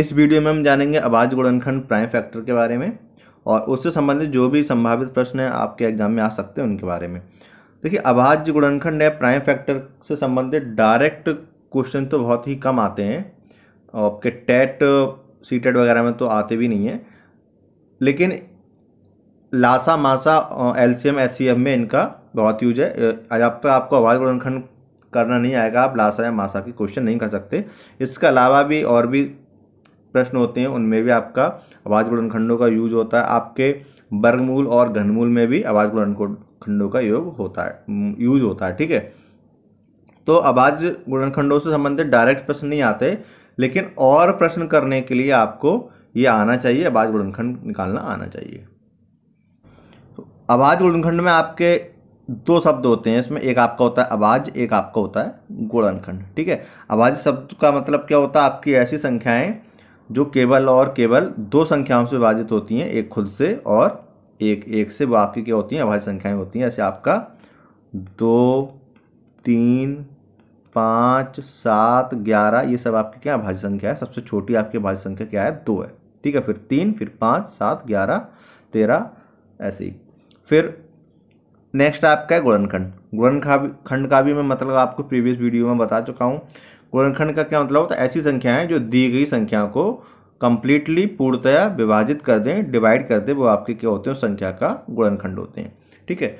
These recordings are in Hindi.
इस वीडियो में हम जानेंगे आवाज़ गुणनखंड प्राइम फैक्टर के बारे में और उससे संबंधित जो भी संभावित प्रश्न हैं आपके एग्जाम में आ सकते हैं उनके बारे में देखिए अभाज्य गुणनखंड है प्राइम फैक्टर से संबंधित डायरेक्ट क्वेश्चन तो बहुत ही कम आते हैं आपके टेट सी टेट वगैरह में तो आते भी नहीं हैं लेकिन लासा मासा L C M S C M में इनका बहुत यूज है जब तक आपको आवाज़ गुणनखंड करना नहीं आएगा आप लासा या मासा के क्वेश्चन नहीं कर सकते इसके अलावा भी और भी प्रश्न होते हैं उनमें भी आपका आवाज खंडों का यूज होता है आपके वर्गमूल और घनमूल में भी आवाज खंडों का योग होता है यूज होता है ठीक है तो आवाज खंडों से संबंधित डायरेक्ट प्रश्न नहीं आते लेकिन और प्रश्न करने के लिए आपको ये आना चाहिए आवाज गुणनखंड निकालना आना चाहिए तो आवाज गुणनखंड में आपके दो शब्द होते हैं इसमें एक आपका होता है आवाज एक आपका होता है गुणनखंड ठीक है आवाज शब्द का मतलब क्या होता है आपकी ऐसी संख्याएं जो केवल और केवल दो संख्याओं से विभाजित होती हैं एक खुद से और एक एक से वो आपकी क्या होती हैं अभाज्य संख्याएं होती हैं ऐसे आपका दो तीन पाँच सात ग्यारह ये सब आपकी क्या अभाज्य संख्या है सबसे छोटी आपकी अभाज्य संख्या क्या है दो है ठीक है फिर तीन फिर पाँच सात ग्यारह तेरह ऐसे ही फिर नेक्स्ट आपका है गुणनखंड गुणनखंड का भी मैं मतलब आपको प्रीवियस वीडियो में बता चुका हूँ पूर्णखंड का क्या मतलब होता है ऐसी संख्याएं जो दी गई संख्या को कंप्लीटली पूर्णतया विभाजित कर दें डिवाइड कर दें वो आपके क्या होते हैं संख्या का गुणनखंड होते हैं ठीक है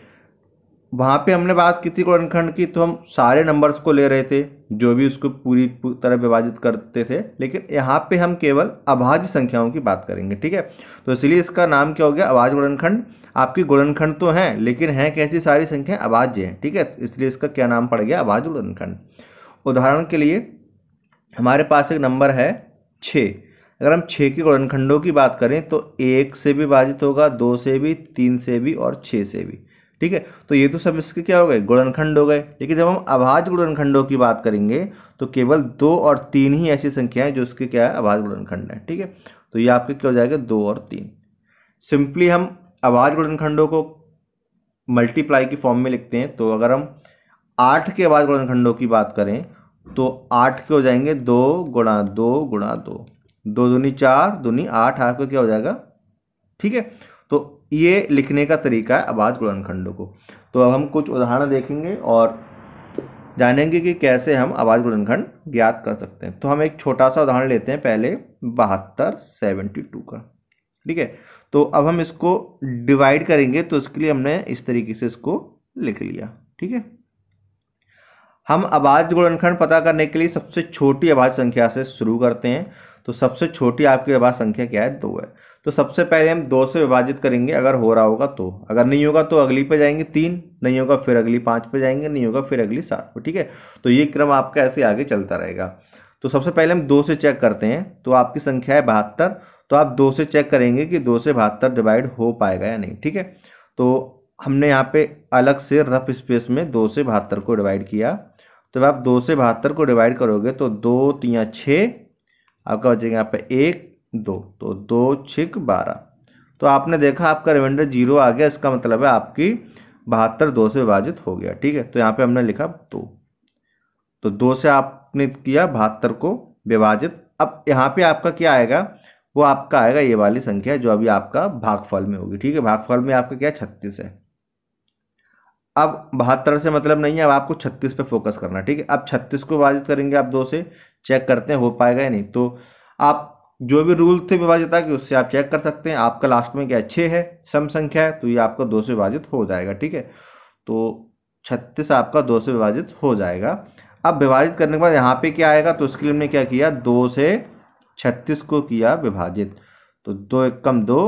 वहाँ पे हमने बात की थी गुणनखंड की तो हम सारे नंबर्स को ले रहे थे जो भी उसको पूरी तरह विभाजित करते थे लेकिन यहाँ पे हम केवल अभाज्य संख्याओं की बात करेंगे ठीक है तो इसलिए इसका नाम क्या हो गया अभाज गुणनखंड आपकी गुणनखंड तो हैं लेकिन हैं कैसी सारी संख्याएं अभाज्य हैं ठीक है इसलिए इसका क्या नाम पड़ गया अभाज गुणनखंड उदाहरण के लिए हमारे पास एक नंबर है छः अगर हम छः के गुणनखंडों की बात करें तो एक से भी विभाजित होगा दो से भी तीन से भी और छः से भी ठीक है तो ये तो सब इसके क्या हो गए गुणनखंड हो गए लेकिन जब हम अभाज्य गुणनखंडों की बात करेंगे तो केवल दो और तीन ही ऐसी संख्याएं जो इसके क्या है अभाज्य गुणनखंड है ठीक है तो ये आपके क्या हो जाएगा दो और तीन सिंपली हम अभाज्य गुणनखंडों को मल्टीप्लाई की फॉर्म में लिखते हैं तो अगर हम आठ के बाद गुणनखंडों की बात करें तो आठ के हो जाएंगे दो गुणा दो गुणा दो दो दूनी चार दूनी आठ आपका क्या हो जाएगा ठीक है तो ये लिखने का तरीका है अबाध गुणनखंडों को तो अब हम कुछ उदाहरण देखेंगे और जानेंगे कि कैसे हम आवाज गुणनखंड ज्ञात कर सकते हैं तो हम एक छोटा सा उदाहरण लेते हैं पहले बहत्तर सेवेंटी टू का ठीक है तो अब हम इसको डिवाइड करेंगे तो इसके लिए हमने इस तरीके से इसको लिख लिया ठीक है हम आवाज गुणनखंड पता करने के लिए सबसे छोटी आवाज संख्या से शुरू करते हैं तो सबसे छोटी आपकी आवाज संख्या क्या है दो है तो सबसे पहले हम दो से विभाजित करेंगे अगर हो रहा होगा तो अगर नहीं होगा तो अगली पे जाएंगे तीन नहीं होगा फिर अगली पाँच पे जाएंगे नहीं होगा फिर अगली सात पे ठीक है तो ये क्रम आपका ऐसे आगे चलता रहेगा तो सबसे पहले हम दो से चेक करते हैं तो आपकी संख्या है बहत्तर तो आप दो से चेक करेंगे कि दो से बहत्तर डिवाइड हो पाएगा या नहीं ठीक है तो हमने यहाँ पर अलग से रफ स्पेस में दो से बहत्तर को डिवाइड किया जब तो आप दो से बहत्तर को डिवाइड करोगे तो दो तीन छः आपका बचेगा यहाँ पे एक दो तो दो छिक बारह तो आपने देखा आपका रिमाइंडर जीरो आ गया इसका मतलब है आपकी बहत्तर दो से विभाजित हो गया ठीक है तो यहाँ पे हमने लिखा दो तो दो से आपने किया बहत्तर को विभाजित अब यहाँ पे आपका क्या आएगा वो आपका आएगा ये वाली संख्या जो अभी आपका भागफल में होगी ठीक है भागफल में आपका क्या छत्तीस है अब बहत्तर से मतलब नहीं है अब आपको छत्तीस पे फोकस करना ठीक है अब छत्तीस को विभाजित करेंगे आप दो से चेक करते हैं हो पाएगा या नहीं तो आप जो भी रूल थे विभाजिता के उससे आप चेक कर सकते हैं आपका लास्ट में क्या छः है सम संख्या है तो ये आपका दो से विभाजित हो जाएगा ठीक है तो छत्तीस आपका दो से विभाजित हो जाएगा अब विभाजित करने के बाद यहाँ पे क्या आएगा तो उसके लिए हमने क्या किया दो से छत्तीस को किया विभाजित तो दो एक कम दो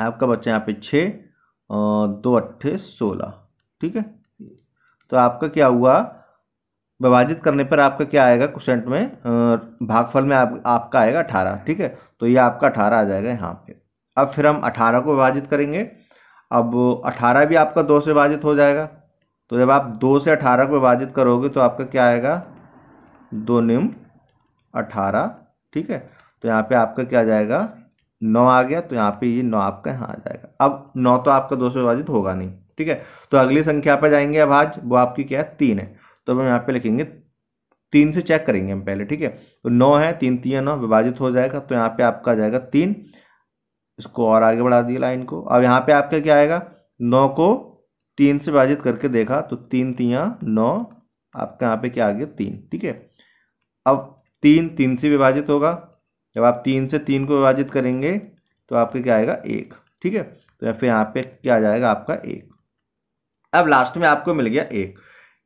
आपका बच्चा यहाँ पे छः दो अट्ठे सोलह ठीक है तो आपका क्या हुआ विभाजित करने पर आपका क्या आएगा क्वेश्चन में भागफल में आप आपका आएगा अठारह ठीक है तो ये आपका अठारह आ जाएगा यहाँ पे अब फिर हम अठारह को विभाजित करेंगे अब अठारह भी आपका दो से विभाजित हो जाएगा तो जब आप दो से अठारह को विभाजित करोगे तो आपका क्या आएगा दो निम्न अठारह ठीक है तो यहाँ पे आपका क्या जाएगा नौ आ गया तो यहाँ पे ये नौ आपका यहाँ आ जाएगा अब नौ तो आपका दो से विभाजित होगा नहीं ठीक है तो अगली संख्या पर जाएंगे अब आज वो आपकी क्या है तीन है तो अब हम यहाँ पे लिखेंगे तीन से चेक करेंगे हम पहले ठीक है तो नौ है तीन तीन नौ विभाजित हो जाएगा तो यहाँ पे आपका आ जाएगा तीन इसको और आगे बढ़ा दिए लाइन को अब यहाँ पे आपका क्या आएगा नौ को तीन से विभाजित करके देखा तो तीन तिया नौ आपका यहाँ पे क्या आ गया तीन ठीक है अब तीन तीन से विभाजित होगा जब आप तीन से तीन को विभाजित करेंगे तो आपके क्या आएगा एक ठीक है तो या फिर यहाँ पे क्या आ जाएगा आपका एक अब लास्ट में आपको मिल गया एक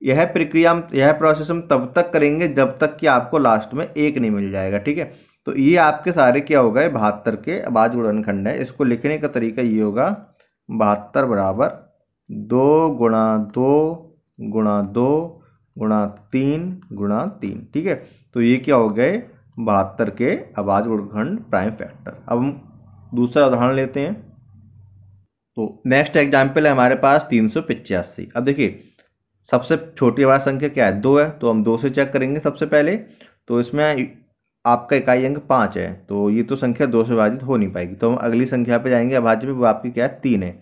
यह प्रक्रिया हम यह प्रोसेस हम तब तक करेंगे जब तक कि आपको लास्ट में एक नहीं मिल जाएगा ठीक है तो ये आपके सारे क्या हो गए बहत्तर के अबाज गुणनखंड है इसको लिखने का तरीका ये होगा बहत्तर बराबर दो गुणा दो गुणा दो गुणा तीन गुणा तीन ठीक है तो ये क्या हो गए बहत्तर के आवाज गुणखंड प्राइम फैक्टर अब हम दूसरा उदाहरण लेते हैं तो नेक्स्ट एग्जाम्पल है हमारे पास तीन सौ पिचासी अब देखिए सबसे छोटी आवाज संख्या क्या है दो है तो हम दो से चेक करेंगे सबसे पहले तो इसमें आपका इकाई अंक पाँच है तो ये तो संख्या दो से विभाजित हो नहीं पाएगी तो हम अगली संख्या पे जाएंगे अभाज्य पे वो आपकी क्या है तीन है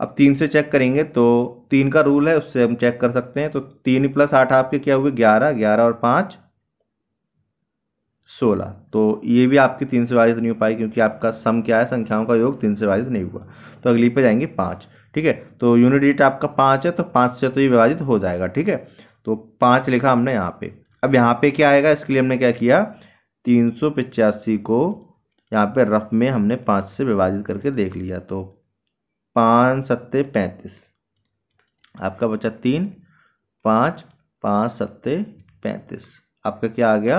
अब तीन से चेक करेंगे तो तीन का रूल है उससे हम चेक कर सकते हैं तो तीन प्लस आठ आपके क्या हुए ग्यारह ग्यारह और पाँच सोलह तो ये भी आपकी तीन से विभाजित नहीं हो पाई क्योंकि आपका सम क्या है संख्याओं का योग तीन से विभाजित नहीं हुआ तो अगली पे जाएंगे पाँच ठीक है तो यूनिट डिजिट आपका पाँच है तो पाँच से तो ये विभाजित हो जाएगा ठीक है तो पाँच लिखा हमने यहाँ पे अब यहाँ पे क्या आएगा इसके लिए हमने क्या किया तीन सौ पचासी को यहाँ पे रफ में हमने पाँच से विभाजित करके देख लिया तो पाँच सत्ते पैंतीस आपका बचा तीन पाँच पाँच सत्ते पैंतीस आपका क्या आ गया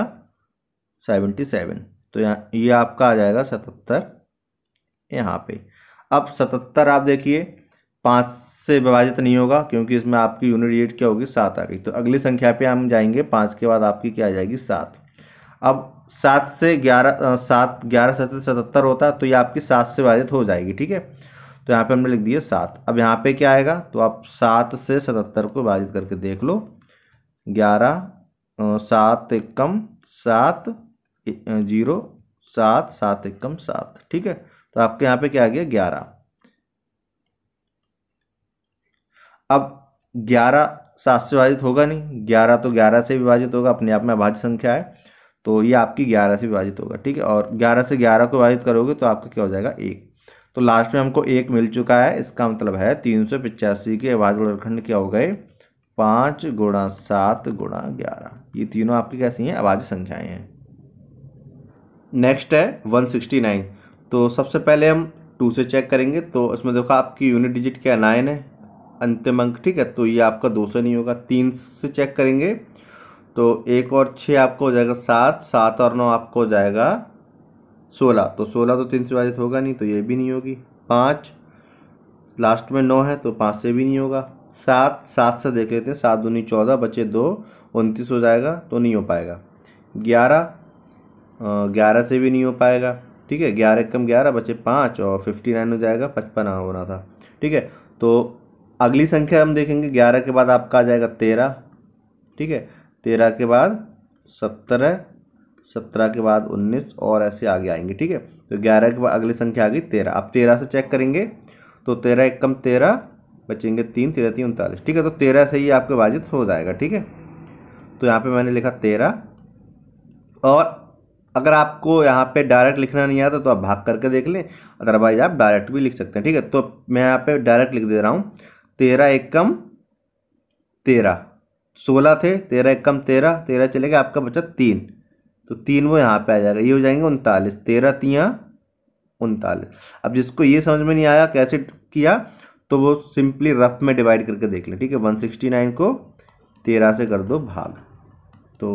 सेवेंटी सेवन तो यहाँ ये आपका आ जाएगा सतहत्तर यहाँ पे अब सतहत्तर आप देखिए पाँच से विभाजित नहीं होगा क्योंकि इसमें आपकी यूनिट रेट क्या होगी सात आ गई तो अगली संख्या पे हम जाएंगे पाँच के बाद आपकी क्या आ जाएगी सात अब सात से ग्यारह सात ग्यारह सत्तर सतहत्तर होता तो ये आपकी सात से विभाजित हो जाएगी ठीक है तो यहाँ पे हमने लिख दिया सात अब यहाँ पे क्या आएगा तो आप सात से सतहत्तर को विभाजित करके देख लो ग्यारह सात एक कम सात जीरो सात सात एकम सात ठीक है तो आपके यहाँ पे क्या आ गया ग्यारह अब ग्यारह सात से विभाजित होगा नहीं ग्यारह तो ग्यारह से विभाजित होगा अपने आप में अभाज्य संख्या है तो ये आपकी ग्यारह से विभाजित होगा ठीक है और ग्यारह से ग्यारह को विभाजित करोगे तो आपका क्या हो जाएगा एक तो लास्ट में हमको एक मिल चुका है इसका मतलब है तीन सौ पिचासी के अभाज वर्गखंड क्या हो गए पाँच गुणा सात गुणा ग्यारह ये तीनों आपकी कैसी हैं आवाज संख्याएं हैं नेक्स्ट है 169 तो सबसे पहले हम टू से चेक करेंगे तो इसमें देखो आपकी यूनिट डिजिट क्या नाइन है अंतिम अंक ठीक है तो ये आपका दो सौ नहीं होगा तीन से चेक करेंगे तो एक और छः आपको हो जाएगा सात सात और नौ आपको हो जाएगा सोलह तो सोलह तो तीन से विभाजित होगा नहीं तो ये भी नहीं होगी पाँच लास्ट में नौ है तो पाँच से भी नहीं होगा सात सात से देख लेते हैं सात दूनी चौदह बचे दो उनतीस हो जाएगा तो नहीं हो पाएगा ग्यारह ग्यारह से भी नहीं हो पाएगा ठीक है ग्यारह कम ग्यारह बचे पाँच और फिफ्टी नाइन हो जाएगा पचपन रहा था ठीक है तो अगली संख्या हम देखेंगे ग्यारह के बाद आपका आ जाएगा तेरह ठीक है तेरह के बाद सत्रह सत्रह के बाद उन्नीस और ऐसे आगे आएंगे ठीक है तो ग्यारह के बाद अगली संख्या आ गई तेरह आप तेरह से चेक करेंगे तो तेरह एक कम तेरह बचेंगे तीन तेरह तीन उनतालीस ठीक है तो तेरह से ही आपके बाजित हो जाएगा ठीक है तो यहाँ पे मैंने लिखा तेरह और अगर आपको यहाँ पे डायरेक्ट लिखना नहीं आता तो आप भाग करके देख लें अदरवाइज आप डायरेक्ट भी लिख सकते हैं ठीक है तो मैं यहाँ पे डायरेक्ट लिख दे रहा हूँ तेरह एक कम तेरह सोलह थे तेरह एक कम तेरह तेरह चले गए आपका बचा तीन तो तीन वो यहाँ पे आ जाएगा ये हो जाएंगे उनतालीस तेरह तिया उनतालीस अब जिसको ये समझ में नहीं आया कैसे किया तो वो सिंपली रफ में डिवाइड करके देख लें ठीक है वन सिक्सटी नाइन को तेरह से कर दो भाग तो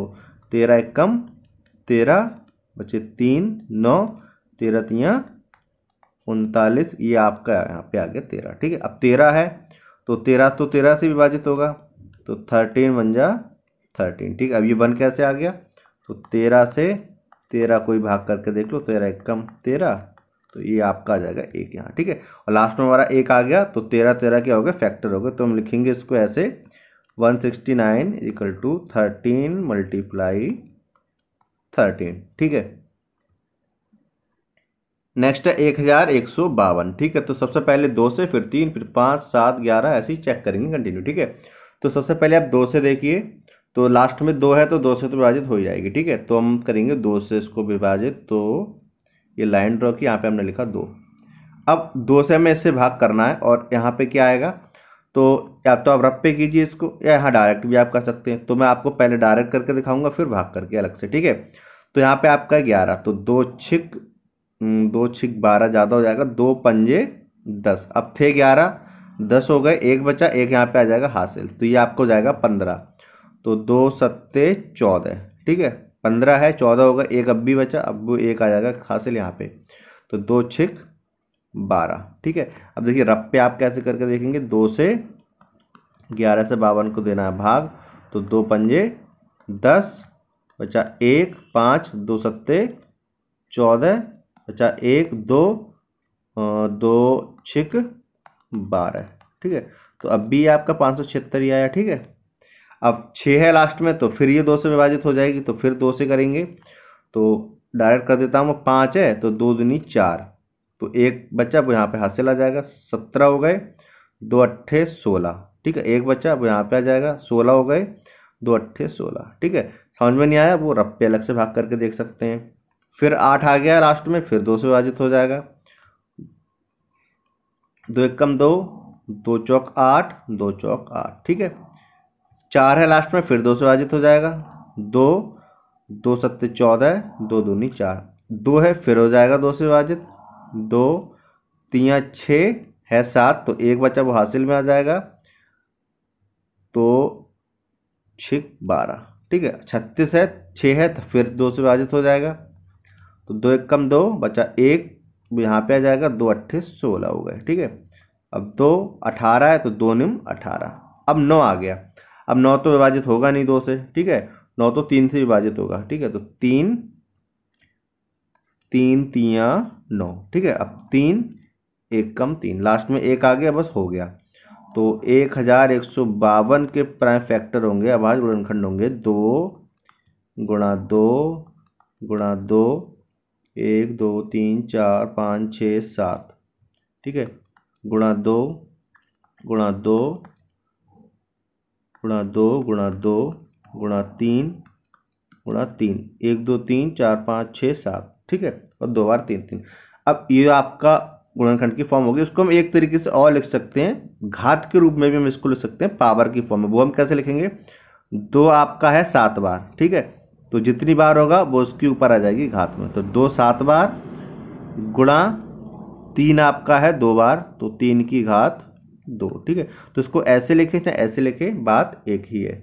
तेरह एक कम तेरह बच्चे तीन नौ तेरह तिया उनतालीस ये आपका यहाँ पे आ गया तेरह ठीक है अब तेरह है तो तेरह तो तेरह से विभाजित होगा तो थर्टीन वन जा थर्टीन ठीक है अब ये वन कैसे आ गया तो तेरह से तेरह कोई भाग करके देख लो तेरह एक कम तेरह तो ये आपका आ जाएगा एक यहाँ ठीक है और लास्ट में हमारा एक आ गया तो तेरह तेरह क्या हो गया फैक्टर हो गए तो हम लिखेंगे इसको ऐसे one sixty nine equal to thirteen multiply thirteen ठीक है नेक्स्ट है एक हजार एक सौ बावन ठीक है तो सबसे पहले दो से फिर तीन फिर पाँच सात ग्यारह ऐसे ही चेक करेंगे कंटिन्यू ठीक है तो सबसे पहले आप दो से देखिए तो लास्ट में दो है तो दो से तो विभाजित हो जाएगी ठीक है तो हम करेंगे दो से इसको विभाजित तो ये लाइन ड्रॉ की यहाँ पे हमने लिखा दो अब दो से हमें इससे भाग करना है और यहाँ पे क्या आएगा तो या तो आप रब पे कीजिए इसको या यहाँ डायरेक्ट भी आप कर सकते हैं तो मैं आपको पहले डायरेक्ट करके दिखाऊंगा फिर भाग करके अलग से ठीक है तो यहाँ पे आपका ग्यारह तो दो छिक हम्म, दो छिक बारह ज़्यादा हो जाएगा दो पंजे दस अब थे ग्यारह दस हो गए एक बचा एक यहाँ पे आ जाएगा हासिल तो ये आपको जाएगा पंद्रह तो दो सत्ते चौदह ठीक है पंद्रह है चौदह हो गए एक अब भी बचा अब एक आ जाएगा हासिल यहाँ पे तो दो छिक बारह ठीक है अब देखिए रब पे आप कैसे करके देखेंगे दो से ग्यारह से बावन को देना है भाग तो दो पंजे दस बचा एक पाँच दो सत्ते चौदह बचा एक दो दो छिक बारह ठीक है तो अब भी आपका पाँच सौ छिहत्तर ही आया ठीक है अब छः है लास्ट में तो फिर ये दो से विभाजित हो जाएगी तो फिर दो से करेंगे तो डायरेक्ट कर देता हूँ पाँच है तो दो दूनी चार तो एक बच्चा अब यहाँ पे हासिल आ जाएगा सत्रह हो गए दो अट्ठे सोलह ठीक है एक बच्चा अब यहाँ पे आ जाएगा सोलह हो गए दो अट्ठे सोलह ठीक है समझ में नहीं आया वो रब पे अलग से भाग करके देख सकते हैं फिर आठ आ गया लास्ट में फिर दो से विभाजित हो जाएगा दो एक कम दो दो चौक आठ दो चौक आठ ठीक है चार है लास्ट में फिर दो से विभाजित हो जाएगा दो दो सत्य चौदह दो दूनी चार दो है फिर हो जाएगा दो से विभाजित दो तिया छ है सात तो एक बच्चा वो हासिल में आ जाएगा तो छिक बारह ठीक है छत्तीस है छः है तो फिर दो से विभाजित हो जाएगा तो दो एक कम दो बचा एक तो यहाँ पे आ जाएगा दो अट्ठे सोलह हो गए ठीक है अब दो अठारह है तो दो निम अठारह अब नौ आ गया अब नौ तो विभाजित होगा नहीं दो से ठीक है नौ तो तीन से विभाजित होगा ठीक है तो तीन तीन तिया नौ ठीक है अब तीन एक कम तीन लास्ट में एक आ गया बस हो गया तो एक हज़ार एक सौ बावन के प्राइम फैक्टर होंगे अभाज्य गुणनखंड होंगे दो गुणा दो गुणा दो एक दो तीन चार पाँच छः सात ठीक है गुणा दो गुणा दो गुणा दो गुणा दो गुणा तीन गुणा तीन एक दो तीन चार पाँच छः सात ठीक है और दो बार तीन तीन अब ये आपका गुणनखंड की फॉर्म होगी उसको हम एक तरीके से और लिख सकते हैं घात के रूप में भी हम इसको लिख सकते हैं पावर की फॉर्म में वो हम कैसे लिखेंगे दो आपका है सात बार ठीक है तो जितनी बार होगा वो उसके ऊपर आ जाएगी घात में तो दो सात बार गुणा तीन आपका है दो बार तो तीन की घात दो ठीक है तो इसको ऐसे लिखें चाहे ऐसे लिखें बात एक ही है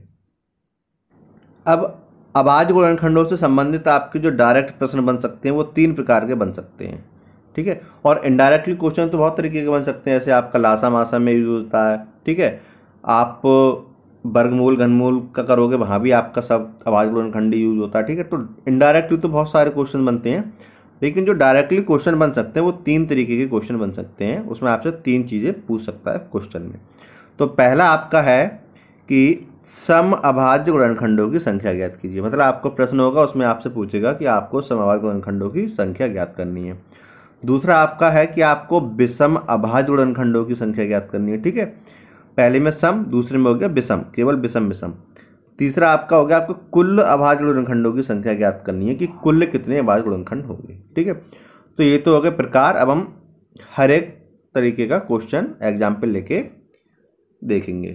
अब आवाज गुणनखंडों से संबंधित आपके जो डायरेक्ट प्रश्न बन सकते हैं वो तीन प्रकार के बन सकते हैं ठीक है और इनडायरेक्टली क्वेश्चन तो बहुत तरीके के बन सकते हैं जैसे आपका लासा मासा में यूज होता है ठीक है आप वर्गमूल घनमूल का करोगे वहाँ भी आपका सब आवाज खंडी यूज होता है ठीक है तो इनडायरेक्टली तो बहुत सारे क्वेश्चन बनते हैं लेकिन जो डायरेक्टली क्वेश्चन बन सकते हैं वो तीन तरीके के क्वेश्चन बन सकते हैं उसमें आपसे तीन चीज़ें पूछ सकता है क्वेश्चन में तो पहला आपका है कि सम अभाज्य गुणनखंडों की संख्या ज्ञात कीजिए मतलब आपको प्रश्न होगा उसमें आपसे पूछेगा कि आपको समाभाज्य गुणनखंडों की संख्या ज्ञात करनी है दूसरा आपका है कि आपको विषम अभाज गुणनखंडों की संख्या ज्ञात करनी है ठीक है पहले में सम दूसरे में हो गया विषम केवल विषम विषम तीसरा आपका हो गया आपको कुल अभाज गुणनखंडों की संख्या ज्ञात करनी है कि कुल कितने अभाज गुणनखंड होंगे ठीक है तो ये तो हो गए प्रकार अब हम हर एक तरीके का क्वेश्चन एग्जाम्पल लेके देखेंगे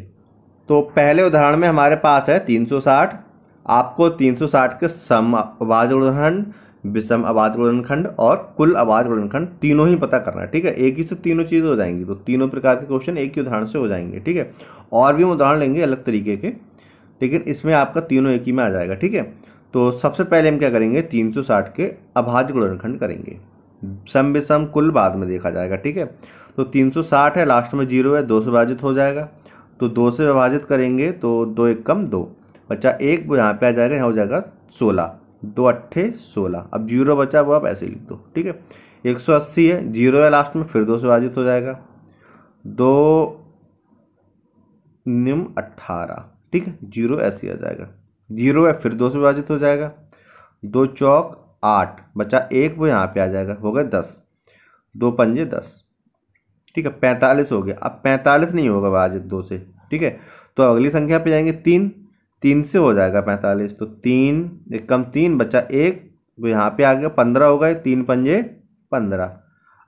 तो पहले उदाहरण में हमारे पास है 360 आपको 360 के सम अभाज गुणनखंड विषम आबाद गुणनखंड और कुल आबाद गुणनखंड तीनों ही पता करना है ठीक है एक ही से तीनों चीज़ हो जाएंगी तो तीनों प्रकार के क्वेश्चन एक ही उदाहरण से हो जाएंगे ठीक है और भी हम उदाहरण लेंगे अलग तरीके के लेकिन इसमें आपका तीनों एक ही में आ जाएगा ठीक है तो सबसे पहले हम क्या करेंगे साठ के अभाज्य गुणनखंड करेंगे सम विषम कुल बाद में देखा जाएगा ठीक है तो साठ है लास्ट में जीरो है दो से विभाजित हो जाएगा तो दो से विभाजित करेंगे तो दो एक कम दो बच्चा एक यहाँ पे आ जाएगा यहाँ हो जाएगा सोलह दो अट्ठे सोलह अब जीरो बचा वो आप ऐसे लिख दो ठीक है एक सौ अस्सी है जीरो है लास्ट में फिर दो से विभाजित हो जाएगा दो निम अट्ठारह ठीक है जीरो ऐसे आ जाएगा जीरो है फिर दो से विभाजित हो जाएगा दो चौक आठ बचा एक वो यहाँ पे आ जाएगा हो गया दस दो पंजे दस ठीक है पैंतालीस हो गया अब पैंतालीस नहीं होगा विभाजित दो से ठीक है तो अगली संख्या पे जाएंगे तीन तीन से हो जाएगा पैंतालीस तो तीन एक कम तीन बचा एक तो यहाँ पे आ गया पंद्रह हो गए तीन पंजे पंद्रह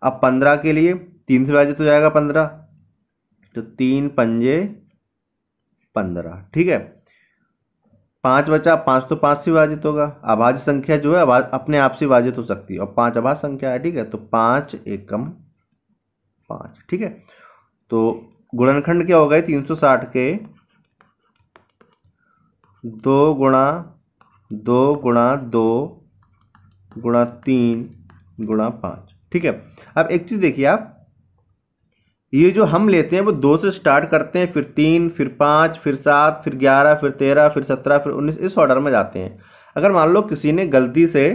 अब पंद्रह के लिए तीन से विभाजित हो जाएगा पंद्रह तो तीन पंजे पंद्रह ठीक है पाँच बचा पाँच तो पाँच से विभाजित होगा अभाज्य संख्या जो है अभाज अपने आप से विभाजित हो सकती है और पाँच अभाज्य संख्या है ठीक है तो पाँच एकम पाँच ठीक है तो गुणनखंड क्या हो गए तीन सौ साठ के दो गुणा दो गुणा दो गुणा तीन गुणा पाँच ठीक है अब एक चीज़ देखिए आप ये जो हम लेते हैं वो दो से स्टार्ट करते हैं फिर तीन फिर पाँच फिर सात फिर ग्यारह फिर तेरह फिर सत्रह फिर उन्नीस इस ऑर्डर में जाते हैं अगर मान लो किसी ने गलती से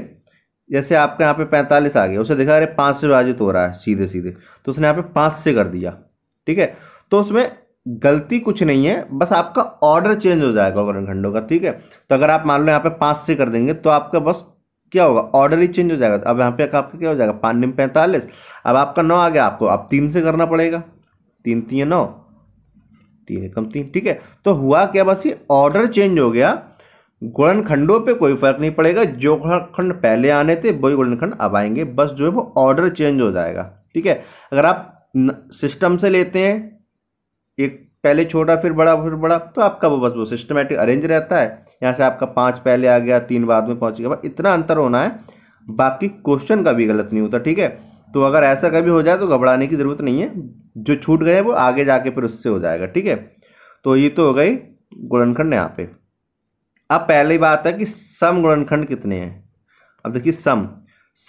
जैसे आपके यहाँ पे पैंतालीस आ गया उसे देखा अरे पाँच से विभाजित हो रहा है सीधे सीधे तो उसने यहाँ पे पाँच से कर दिया ठीक है तो उसमें गलती कुछ नहीं है बस आपका ऑर्डर चेंज हो जाएगा वर्णखंडों का ठीक है तो अगर आप मान लो यहाँ पे पाँच से कर देंगे तो आपका बस क्या होगा ऑर्डर ही चेंज हो जाएगा अब यहाँ पे आपका क्या हो जाएगा पाँच निम पैंतालीस अब आपका नौ आ गया आपको अब तीन से करना पड़ेगा तीन तीन नौ तीन एकम तीन ठीक है तो हुआ क्या बस ये ऑर्डर चेंज हो गया गुणनखंडों पे कोई फर्क नहीं पड़ेगा जो खंड पहले आने थे वही गुणनखंड अब आएंगे बस जो है वो ऑर्डर चेंज हो जाएगा ठीक है अगर आप सिस्टम से लेते हैं एक पहले छोटा फिर बड़ा फिर बड़ा तो आपका वो बस वो सिस्टमेटिक अरेंज रहता है यहाँ से आपका पाँच पहले आ गया तीन बाद में पहुँच गया इतना अंतर होना है बाकी क्वेश्चन का भी गलत नहीं होता ठीक है तो अगर ऐसा कभी हो जाए तो घबराने की ज़रूरत नहीं है जो छूट गए वो आगे जाके फिर उससे हो जाएगा ठीक है तो ये तो हो गई गुणनखंड यहाँ पे अब पहली बात है कि सम गुणनखंड कितने हैं अब देखिए सम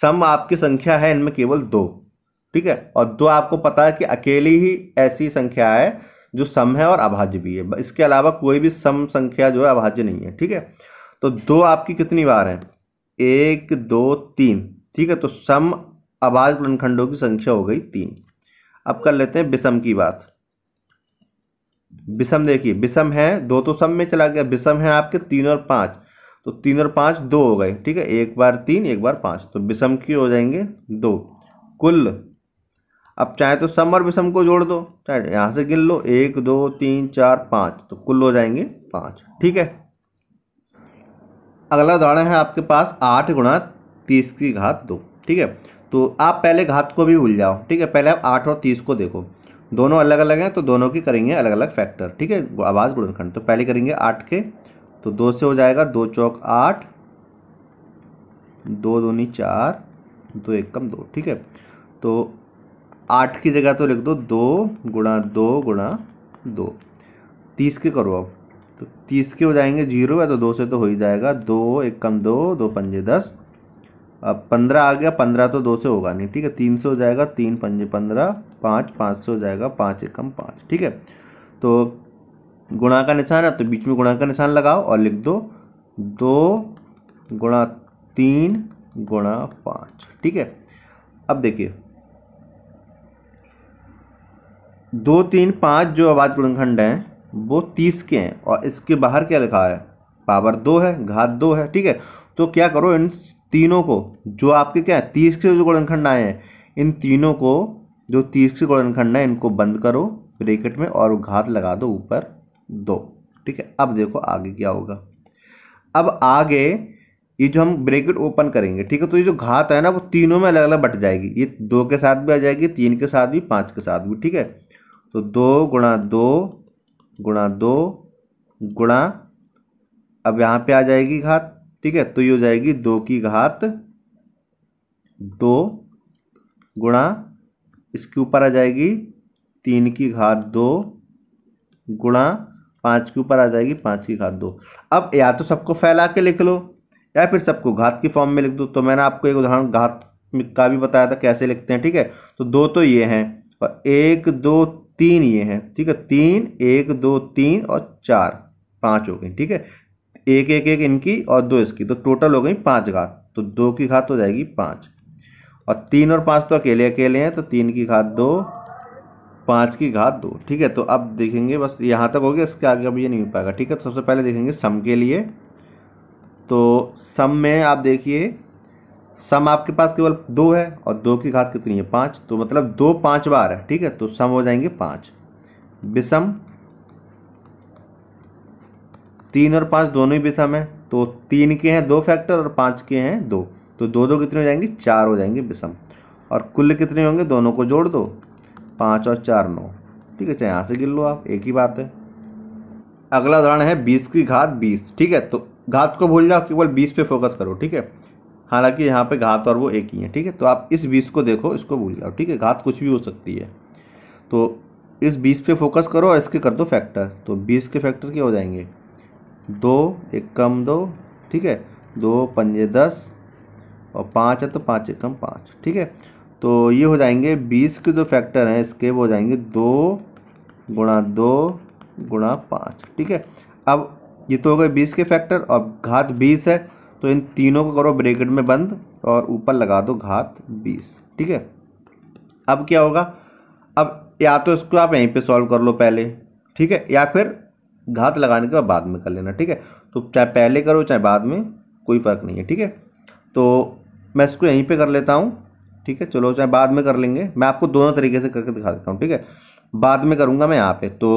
सम आपकी संख्या है इनमें केवल दो ठीक है और दो आपको पता है कि अकेली ही ऐसी संख्या है जो सम है और अभाज्य भी है इसके अलावा कोई भी सम संख्या जो है अभाज्य नहीं है ठीक है तो दो आपकी कितनी बार है एक दो तीन ठीक है तो सम अभाज गुणनखंडों की संख्या हो गई तीन अब कर लेते हैं विषम की बात विषम देखिए विषम है दो तो सम में चला गया विषम है आपके तीन और पाँच तो तीन और पाँच दो हो गए ठीक है एक बार तीन एक बार पाँच तो विषम की हो जाएंगे दो कुल अब चाहे तो सम और विषम को जोड़ दो चाहे यहाँ से गिन लो एक दो तीन चार पाँच तो कुल हो जाएंगे पाँच ठीक है अगला उदाहरण है आपके पास आठ गुणा तीस की घात दो ठीक है तो आप पहले घात को भी भूल जाओ ठीक है पहले आप आठ और तीस को देखो दोनों अलग अलग हैं तो दोनों की करेंगे अलग अलग फैक्टर ठीक है आवाज़ गुणनखंड तो पहले करेंगे आठ के तो दो से हो जाएगा दो चौक आठ दो दूनी चार दो एक कम दो ठीक है तो आठ की जगह तो लिख दो दो गुणा दो गुणा दो तीस के करो अब तो तीस के हो जाएंगे जीरो या तो दो से तो हो ही जाएगा दो एक कम दो दो पंजे दस अब पंद्रह आ गया पंद्रह तो दो से होगा नहीं ठीक है तीन से हो जाएगा तीन पंजे पंद्रह पाँच पाँच से हो जाएगा पाँच एक कम पाँच ठीक है तो गुणा का निशान है तो बीच में गुणा का निशान लगाओ और लिख दो दो गुणा तीन गुणा पाँच ठीक है अब देखिए दो तीन पाँच जो आबाद गुणखंड हैं वो तीस के हैं और इसके बाहर क्या लिखा है पावर दो है घात दो है ठीक है तो क्या करो इन तीनों को जो आपके क्या है तीस के जो गुणखंड आए हैं इन तीनों को जो तीस के गुणखंड हैं इनको बंद करो ब्रेकेट में और घात लगा दो ऊपर दो ठीक है अब देखो आगे क्या होगा अब आगे ये जो हम ब्रेकेट ओपन करेंगे ठीक है तो ये जो घात है ना वो तीनों में अलग अलग बट जाएगी ये दो के साथ भी आ जाएगी तीन के साथ भी पाँच के साथ भी ठीक है तो दो गुणा दो गुणा दो गुणा अब यहाँ पे आ जाएगी घात ठीक है तो ये हो जाएगी दो की घात दो गुणा इसके ऊपर आ जाएगी तीन की घात दो गुणा पाँच के ऊपर आ जाएगी पाँच की घात दो अब या तो सबको फैला के लिख लो या फिर सबको घात की फॉर्म में लिख दो तो मैंने आपको एक उदाहरण घात का भी बताया था कैसे लिखते हैं ठीक है तो दो तो ये हैं और एक दो तीन ये हैं ठीक है तीन एक दो तीन और चार पाँच हो गई ठीक है एक एक एक इनकी और दो इसकी तो टोटल हो गई पाँच घात तो दो की घात हो जाएगी पाँच और तीन और पाँच तो अकेले अकेले हैं तो तीन की घात दो पाँच की घात दो ठीक है तो अब देखेंगे बस यहाँ तक हो गया इसके आगे अब ये नहीं हो पाएगा ठीक है तो सबसे पहले देखेंगे सम के लिए तो सम में आप देखिए सम आपके पास केवल दो है और दो की घात कितनी है पाँच तो मतलब दो पाँच बार है ठीक है तो सम हो जाएंगे पाँच विषम तीन और पाँच दोनों ही विषम है तो तीन के हैं दो फैक्टर और पाँच के हैं दो तो दो दो कितने हो जाएंगे चार हो जाएंगे विषम और कुल कितने होंगे दोनों को जोड़ दो पाँच और चार नौ ठीक है चाहे यहाँ से गिर लो आप एक ही बात है अगला उदाहरण है बीस की घात बीस ठीक है तो घात को भूल जाओ केवल बीस पे फोकस करो ठीक है हालांकि यहाँ पे घात और वो एक ही है ठीक है तो आप इस बीस को देखो इसको भूल जाओ ठीक है घात कुछ भी हो सकती है तो इस बीस पे फोकस करो और इसके कर दो फैक्टर तो बीस के फैक्टर क्या हो जाएंगे दो एक कम दो ठीक है दो पंजे दस और पाँच है तो पाँच एक कम पाँच ठीक है तो ये हो जाएंगे बीस के जो फैक्टर हैं इसके वो हो जाएंगे दो गुणा दो गुणा पाँच ठीक है अब ये तो हो गए बीस के फैक्टर और घात बीस है तो इन तीनों को करो ब्रेकेट में बंद और ऊपर लगा दो घात बीस ठीक है अब क्या होगा अब या तो इसको आप यहीं पे सॉल्व कर लो पहले ठीक है या फिर घात लगाने के बाद बाद में कर लेना ठीक है तो चाहे पहले करो चाहे बाद में कोई फ़र्क नहीं है ठीक है तो मैं इसको यहीं पे कर लेता हूँ ठीक है चलो चाहे बाद में कर लेंगे मैं आपको दोनों तरीके से करके दिखा देता हूँ ठीक है बाद में करूँगा मैं यहाँ पर तो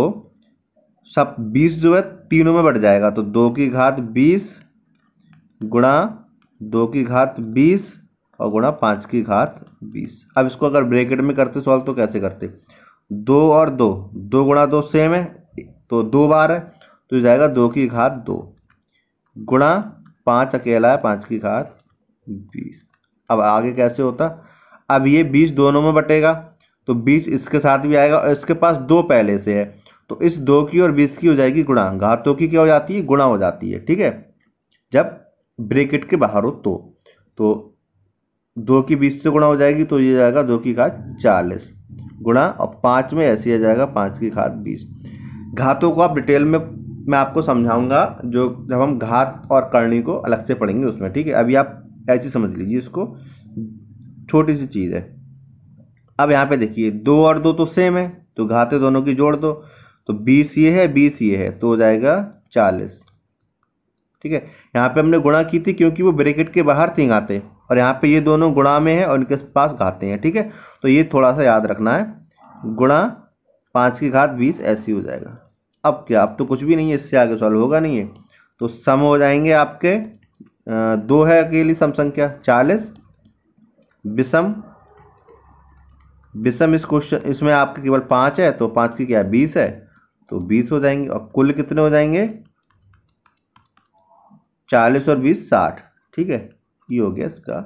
सब बीस जो है तीनों में बढ़ जाएगा तो दो की घात बीस गुणा दो की घात बीस और गुणा पाँच की घात बीस अब इसको अगर ब्रैकेट में करते सॉल्व तो कैसे करते दो और दो दो गुणा दो सेम है तो दो बार है तो जाएगा दो की घात दो गुणा पाँच अकेला है पाँच की घात बीस अब आगे कैसे होता अब ये बीस दोनों में बटेगा तो बीस इसके साथ भी आएगा और इसके पास दो पहले से है तो इस दो की और बीस की हो जाएगी गुणा घातों की क्या हो जाती है गुणा हो जाती है ठीक है जब ब्रेकेट के बाहर हो तो तो दो की बीस से गुणा हो जाएगी तो ये जाएगा दो की घात चालीस गुणा और पाँच में ऐसे आ जाएगा पाँच की घात बीस घातों को आप डिटेल में मैं आपको समझाऊंगा जो जब हम घात और करणी को अलग से पढ़ेंगे उसमें ठीक है अभी आप ऐसी समझ लीजिए इसको छोटी सी चीज़ है अब यहाँ पे देखिए दो और दो तो सेम है तो घाते दोनों की जोड़ दो तो बीस ये है बीस ये है तो हो जाएगा चालीस ठीक है यहाँ पे हमने गुणा की थी क्योंकि वो ब्रेकेट के बाहर थी घाते और यहाँ पे ये दोनों गुणा में है और इनके पास घाते हैं ठीक है तो ये थोड़ा सा याद रखना है गुणा पाँच की घात बीस ऐसी हो जाएगा अब क्या अब तो कुछ भी नहीं है इससे आगे सॉल्व होगा नहीं है तो सम हो जाएंगे आपके दो है अकेली सम संख्या चालीस विषम विषम इस क्वेश्चन इसमें आपके केवल पाँच है तो पाँच की क्या बीस है तो बीस हो जाएंगे और कुल कितने हो जाएंगे चालीस और बीस साठ ठीक है ये हो गया इसका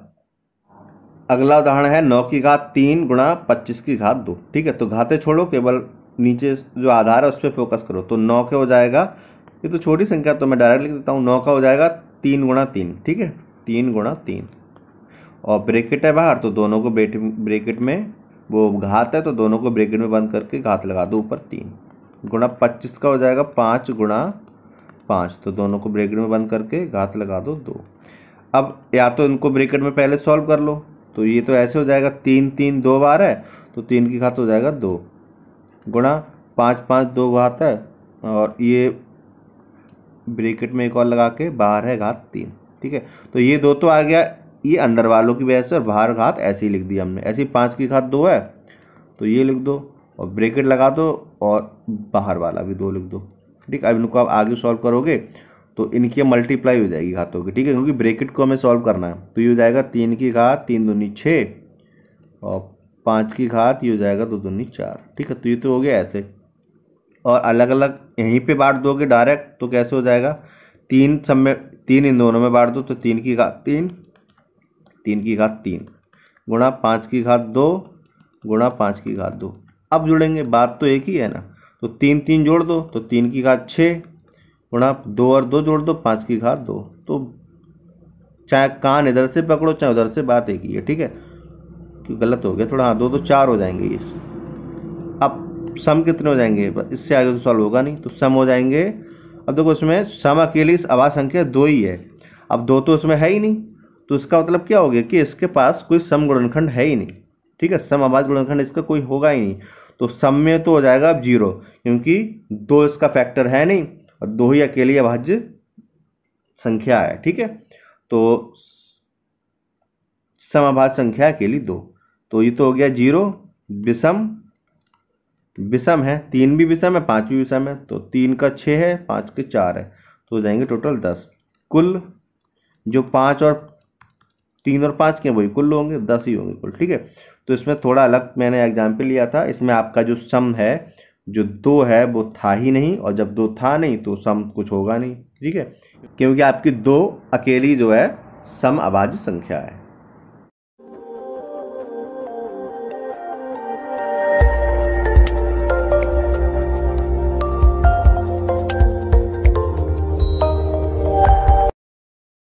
अगला उदाहरण है नौ की घात तीन गुणा पच्चीस की घात दो ठीक है तो घाते छोड़ो केवल नीचे जो आधार है उस पर फोकस करो तो नौ का हो जाएगा ये तो छोटी संख्या तो मैं डायरेक्ट लिख देता हूँ नौ का हो जाएगा तीन गुणा तीन ठीक है तीन गुणा तीन और ब्रेकेट है बाहर तो दोनों को ब्रेकेट ब्रेकेट में वो घात है तो दोनों को ब्रेकेट में बंद करके घात लगा दो ऊपर तीन गुणा पच्चीस का हो जाएगा पाँच गुणा पाँच तो दोनों को ब्रेकेट में बंद करके घात लगा दो दो अब या तो इनको ब्रेकेट में पहले सॉल्व कर लो तो ये तो ऐसे हो जाएगा तीन तीन दो बार है तो तीन की घात हो जाएगा दो गुणा पाँच पाँच दो घात है और ये ब्रेकेट में एक और लगा के बाहर है घात तीन ठीक है तो ये दो तो आ गया ये अंदर वालों की वजह से और बाहर घात ऐसे ही लिख दी हमने ही पाँच की घात दो है तो ये लिख दो और ब्रेकेट लगा दो और बाहर वाला भी दो लिख दो ठीक अब इनको आप आगे सॉल्व करोगे तो इनकी मल्टीप्लाई हो जाएगी घातों की ठीक है क्योंकि ब्रेकेट को हमें सॉल्व करना है तो ये हो जाएगा तीन की घात तीन दूनी छः और पाँच की घात ये हो जाएगा दो दूनी चार ठीक है तो ये तो हो गया ऐसे और अलग अलग यहीं पे बांट दोगे डायरेक्ट तो कैसे हो जाएगा तीन सब में तीन इन दोनों में बांट दो तो तीन की घात तीन तीन की घात तीन गुणा पाँच की घात दो गुणा पाँच की घात दो अब जुड़ेंगे बात तो एक ही है ना तो तीन तीन जोड़ दो तो तीन की घात छः गुणा दो और दो जोड़ दो पाँच की घात दो तो चाहे कान इधर से पकड़ो चाहे उधर से बात एक ही है ठीक है क्यों गलत हो गया थोड़ा हाँ दो तो चार हो जाएंगे ये अब सम कितने हो जाएंगे इससे आगे तो सॉल्व होगा नहीं तो सम हो जाएंगे अब देखो इसमें सम अकेली इस आवाज संख्या दो ही है अब दो तो इसमें है ही नहीं तो इसका मतलब क्या हो गया कि इसके पास कोई सम गुणनखंड है ही नहीं ठीक है सम आवाज गुणनखंड इसका कोई होगा ही नहीं तो सम में तो हो जाएगा अब जीरो क्योंकि दो इसका फैक्टर है नहीं और दो ही अकेली अभाज्य संख्या है ठीक है तो समाभाज्य संख्या अकेली दो तो ये तो हो गया जीरो विषम विषम है तीन भी विषम है पांच भी विषम है तो तीन का छः है पाँच के चार है तो हो जाएंगे टोटल दस कुल जो पाँच और तीन और पाँच के वही कुल होंगे दस ही होंगे कुल ठीक है तो इसमें थोड़ा अलग मैंने एग्जाम्पल लिया था इसमें आपका जो सम है जो दो है वो था ही नहीं और जब दो था नहीं तो सम कुछ होगा नहीं ठीक है क्योंकि आपकी दो अकेली जो है सम अभाज्य संख्या है